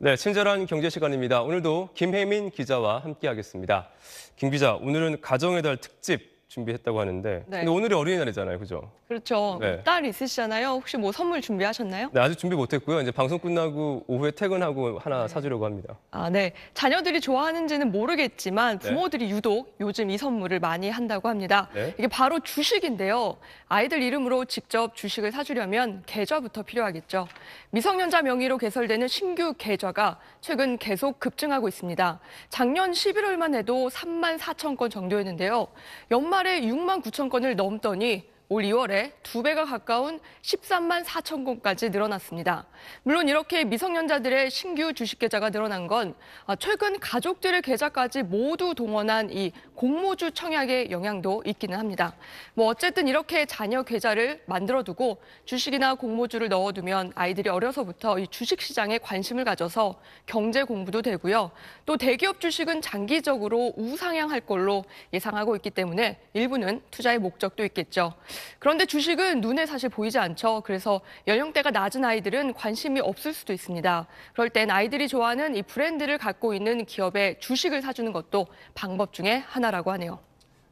네, 친절한 경제 시간입니다. 오늘도 김혜민 기자와 함께하겠습니다. 김 기자, 오늘은 가정의 달 특집 준비했다고 하는데 네. 근데 오늘이 어린이날이잖아요, 그죠? 그렇죠. 네. 딸 있으시잖아요. 혹시 뭐 선물 준비하셨나요? 네, 아직 준비 못했고요. 이제 방송 끝나고 오후에 퇴근하고 하나 네. 사주려고 합니다. 아, 네. 자녀들이 좋아하는지는 모르겠지만 네. 부모들이 유독 요즘 이 선물을 많이 한다고 합니다. 네. 이게 바로 주식인데요. 아이들 이름으로 직접 주식을 사주려면 계좌부터 필요하겠죠. 미성년자 명의로 개설되는 신규 계좌가 최근 계속 급증하고 있습니다. 작년 11월만 해도 3만 4천 건 정도였는데요. 연말 주말에 6만 9천 건을 넘더니 올 2월에 2 배가 가까운 13만 4천 건까지 늘어났습니다. 물론 이렇게 미성년자들의 신규 주식 계좌가 늘어난 건 아, 최근 가족들의 계좌까지 모두 동원한 이 공모주 청약의 영향도 있기는 합니다. 뭐 어쨌든 이렇게 자녀 계좌를 만들어두고 주식이나 공모주를 넣어두면 아이들이 어려서부터 이 주식 시장에 관심을 가져서 경제 공부도 되고요. 또 대기업 주식은 장기적으로 우상향할 걸로 예상하고 있기 때문에 일부는 투자의 목적도 있겠죠. 그런데 주식은 눈에 사실 보이지 않죠. 그래서 연령대가 낮은 아이들은 관심이 없을 수도 있습니다. 그럴 땐 아이들이 좋아하는 이 브랜드를 갖고 있는 기업의 주식을 사주는 것도 방법 중에 하나라고 하네요.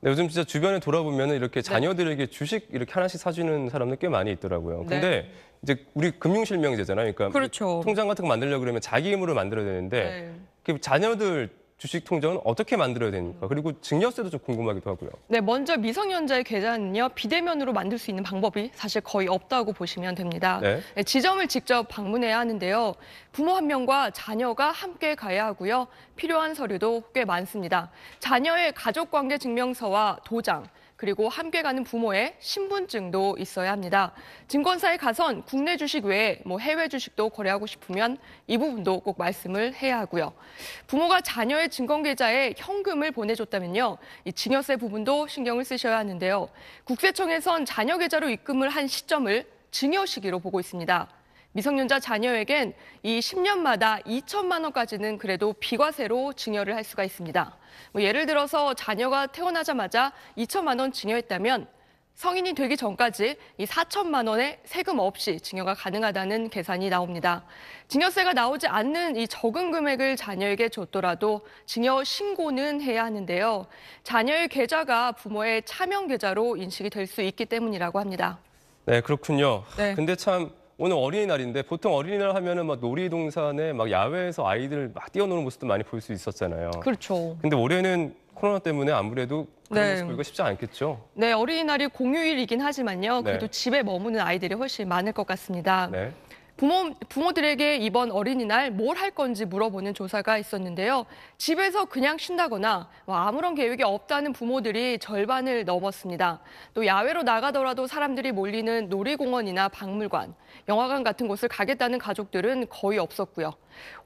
네, 요즘 진짜 주변에 돌아보면 이렇게 네. 자녀들에게 네. 주식 이렇게 하나씩 사주는 사람들 꽤 많이 있더라고요. 네. 근데 네. 이제 우리 금융실명제잖아요. 그러니까 그렇죠. 통장 같은 거 만들려고 그러면 자기 힘으로 만들어야 되는데 네. 자녀들 주식 통장은 어떻게 만들어야 되니까 음. 그리고 증여세도 좀 궁금하기도 하고요. 네, 먼저 미성년자의 계좌는요 비대면으로 만들 수 있는 방법이 사실 거의 없다고 보시면 됩니다. 네. 네, 지점을 직접 방문해야 하는데요. 부모 한 명과 자녀가 함께 가야 하고요. 필요한 서류도 꽤 많습니다. 자녀의 가족관계 증명서와 도장, 그리고 함께 가는 부모의 신분증도 있어야 합니다. 증권사에 가선 국내 주식 외에 뭐 해외 주식도 거래하고 싶으면 이 부분도 꼭 말씀을 해야 하고요. 부모가 자녀의 증권계좌에 현금을 보내줬다면요. 이 증여세 부분도 신경을 쓰셔야 하는데요. 국세청에선 자녀 계좌로 입금을 한 시점을 증여시기로 보고 있습니다. 미성년자 자녀에겐 이 10년마다 2천만 원까지는 그래도 비과세로 증여를 할 수가 있습니다. 뭐 예를 들어서 자녀가 태어나자마자 2천만 원 증여했다면 성인이 되기 전까지 이 4천만 원의 세금 없이 증여가 가능하다는 계산이 나옵니다. 증여세가 나오지 않는 이 적은 금액을 자녀에게 줬더라도 증여 신고는 해야 하는데요. 자녀의 계좌가 부모의 차명 계좌로 인식이 될 수 있기 때문이라고 합니다. 네, 그렇군요. 네. 근데 참 오늘 어린이날인데 보통 어린이날 하면은 막 놀이동산에 막 야외에서 아이들 막 뛰어노는 모습도 많이 볼 수 있었잖아요. 그렇죠. 근데 올해는 코로나 때문에 아무래도 그런 네. 모가 쉽지 않겠죠. 네, 어린이날이 공휴일이긴 하지만요. 그래도 네. 집에 머무는 아이들이 훨씬 많을 것 같습니다. 네. 부모, 부모들에게 이번 어린이날 뭘 할 건지 물어보는 조사가 있었는데요. 집에서 그냥 쉰다거나 뭐 아무런 계획이 없다는 부모들이 절반을 넘었습니다. 또 야외로 나가더라도 사람들이 몰리는 놀이공원이나 박물관, 영화관 같은 곳을 가겠다는 가족들은 거의 없었고요.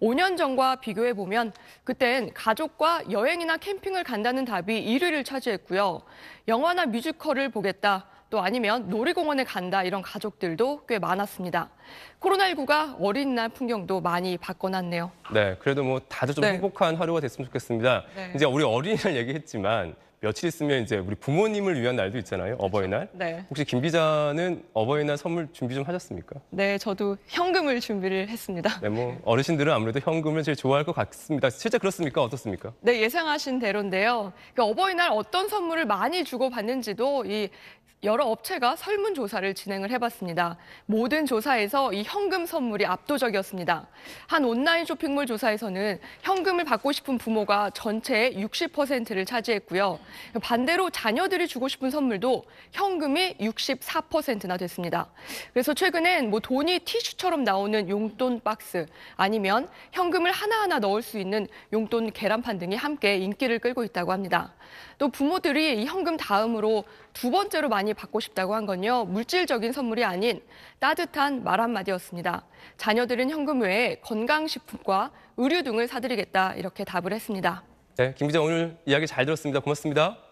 5년 전과 비교해 보면 그땐 가족과 여행이나 캠핑을 간다는 답이 1위를 차지했고요. 영화나 뮤지컬을 보겠다. 또 아니면 놀이공원에 간다 이런 가족들도 꽤 많았습니다. 코로나19가 어린 날 풍경도 많이 바꿔놨네요. 네, 그래도 뭐 다들 좀 네. 행복한 하루가 됐으면 좋겠습니다. 네. 이제 우리 어린이날 얘기했지만 며칠 있으면 이제 우리 부모님을 위한 날도 있잖아요. 어버이날. 네. 혹시 김 기자는 어버이날 선물 준비 좀 하셨습니까? 네, 저도 현금을 준비를 했습니다. 네, 뭐 어르신들은 아무래도 현금을 제일 좋아할 것 같습니다. 실제 그렇습니까? 어떻습니까? 네, 예상하신 대로인데요. 그 어버이날 어떤 선물을 많이 주고 받는지도 이 여러 업체가 설문조사를 진행을 해봤습니다. 모든 조사에서 이 현금 선물이 압도적이었습니다. 한 온라인 쇼핑몰 조사에서는 현금을 받고 싶은 부모가 전체의 60%를 차지했고요. 반대로 자녀들이 주고 싶은 선물도 현금이 64%나 됐습니다. 그래서 최근엔 뭐 돈이 티슈처럼 나오는 용돈 박스 아니면 현금을 하나하나 넣을 수 있는 용돈 계란판 등이 함께 인기를 끌고 있다고 합니다. 또 부모들이 이 현금 다음으로 두 번째로 많이 받고 싶다고 한 건요. 물질적인 선물이 아닌 따뜻한 말 한마디였습니다. 자녀들은 현금 외에 건강식품과 의류 등을 사드리겠다 이렇게 답을 했습니다. 네, 김 기자 오늘 이야기 잘 들었습니다. 고맙습니다.